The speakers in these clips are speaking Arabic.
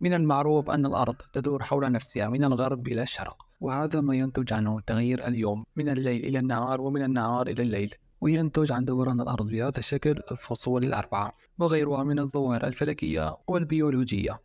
من المعروف أن الأرض تدور حول نفسها من الغرب إلى الشرق وهذا ما ينتج عنه تغيير اليوم من الليل إلى النهار ومن النهار إلى الليل وينتج عن دوران الأرض بهذا الشكل الفصول الأربعة وغيرها من الظواهر الفلكية والبيولوجية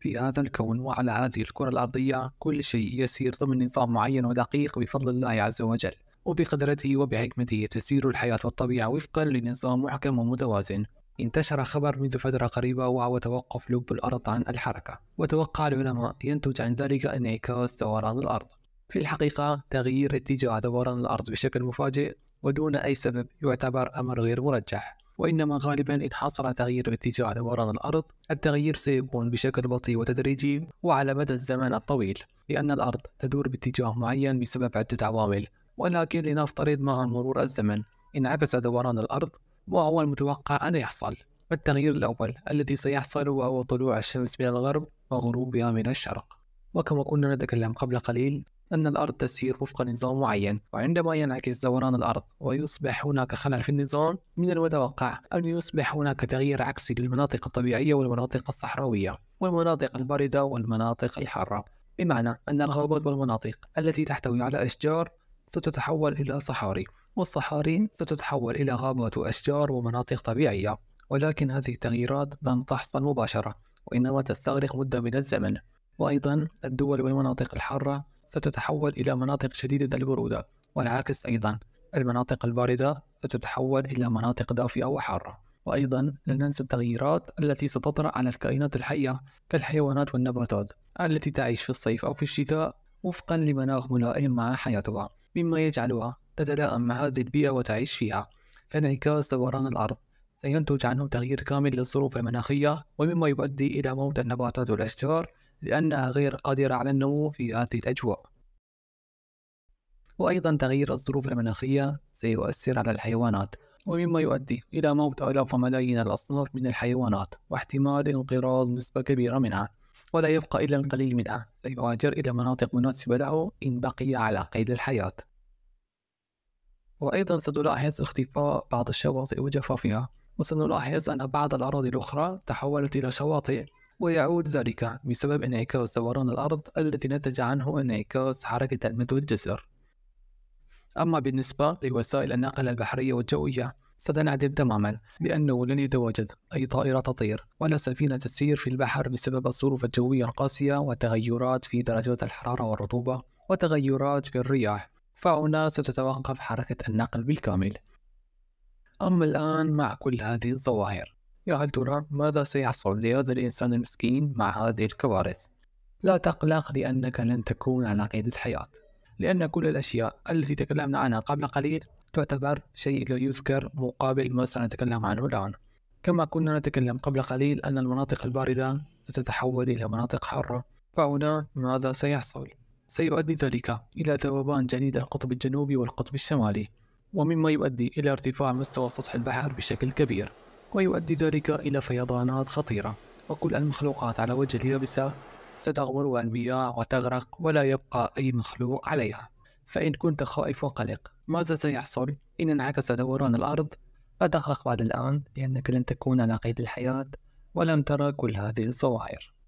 في هذا الكون وعلى هذه الكرة الأرضية كل شيء يسير ضمن نظام معين ودقيق بفضل الله عز وجل وبقدرته وبحكمته تسير الحياة والطبيعة وفقا لنظام محكم ومتوازن انتشر خبر منذ فترة قريبة وهو توقف لب الأرض عن الحركة وتوقع العلماء ينتج عن ذلك انعكاس دوران الأرض في الحقيقة تغيير اتجاه دوران الأرض بشكل مفاجئ ودون أي سبب يعتبر أمر غير مرجح وإنما غالبا إن حصل تغيير اتجاه دوران الأرض التغيير سيكون بشكل بطيء وتدريجي وعلى مدى الزمن الطويل لأن الأرض تدور باتجاه معين بسبب عدة عوامل ولكن لنفترض مع مرور الزمن انعكس دوران الأرض ما هو المتوقع أن يحصل التغيير الأول الذي سيحصل هو طلوع الشمس من الغرب وغروبها من الشرق وكما كنا نتكلم قبل قليل أن الأرض تسير وفق نظام معين وعندما ينعكس دوران الأرض ويصبح هناك خلل في النظام من المتوقع أن يصبح هناك تغيير عكسي للمناطق الطبيعية والمناطق الصحراوية والمناطق الباردة والمناطق الحارة بمعنى أن الغابات والمناطق التي تحتوي على أشجار ستتحول إلى صحاري والصحاري ستتحول إلى غابة أشجار ومناطق طبيعية ولكن هذه التغييرات لن تحصل مباشرة وإنما تستغرق مدة من الزمن وأيضا الدول والمناطق الحارة ستتحول إلى مناطق شديدة البرودة والعكس أيضا المناطق الباردة ستتحول إلى مناطق دافئة وحارة وأيضا لا ننسى التغييرات التي ستطرأ على الكائنات الحية كالحيوانات والنباتات التي تعيش في الصيف أو في الشتاء وفقا لمناخ ملائم مع حياتها مما يجعلها تتلائم مع هذه البيئة وتعيش فيها فانعكاس دوران الأرض سينتج عنه تغيير كامل للظروف المناخية ومما يؤدي إلى موت النباتات والأشجار لأنها غير قادرة على النمو في هذه الأجواء وأيضا تغيير الظروف المناخية سيؤثر على الحيوانات ومما يؤدي إلى موت آلاف ملايين الأصناف من الحيوانات واحتمال انقراض نسبة كبيرة منها ولا يبقى إلا القليل منها سيهاجر إلى مناطق مناسبة له إن بقي على قيد الحياة وأيضا سنلاحظ اختفاء بعض الشواطئ وجفافها وسنلاحظ أن بعض الأراضي الأخرى تحولت إلى شواطئ ويعود ذلك بسبب انعكاس دوران الأرض الذي نتج عنه انعكاس حركة المد والجزر أما بالنسبة لوسائل النقل البحرية والجوية ستنعدم تماما لأنه لن يتواجد أي طائرة تطير ولا سفينة تسير في البحر بسبب الظروف الجوية القاسية وتغيرات في درجات الحرارة والرطوبة وتغيرات في الرياح فهنا ستتوقف حركة النقل بالكامل أما الآن مع كل هذه الظواهر يا هل ترى ماذا سيحصل لهذا الإنسان المسكين مع هذه الكوارث؟ لا تقلق لأنك لن تكون على قيد الحياة لأن كل الأشياء التي تكلمنا عنها قبل قليل تعتبر شيء لا يذكر مقابل ما سنتكلم عنه الآن كما كنا نتكلم قبل قليل أن المناطق الباردة ستتحول إلى مناطق حارة فهنا ماذا سيحصل؟ سيؤدي ذلك إلى ذوبان جليد القطب الجنوبي والقطب الشمالي ومما يؤدي إلى ارتفاع مستوى سطح البحر بشكل كبير ويؤدي ذلك إلى فيضانات خطيرة وكل المخلوقات على وجه اليابسة ستغمر المياه وتغرق ولا يبقى أي مخلوق عليها فإن كنت خائف وقلق ماذا سيحصل إن انعكس دوران الأرض؟ لا تقلق بعد الآن لأنك لن تكون على قيد الحياة ولم ترى كل هذه الظواهر